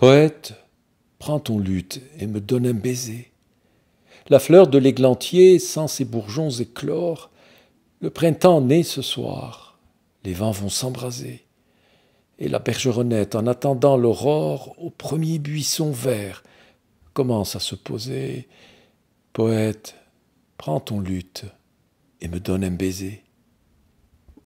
Poète, prends ton luth et me donne un baiser. La fleur de l'églantier sans ses bourgeons éclore, le printemps naît ce soir, les vents vont s'embraser. Et la bergeronnette, en attendant l'aurore, au premier buisson vert, commence à se poser. Poète, prends ton luth et me donne un baiser.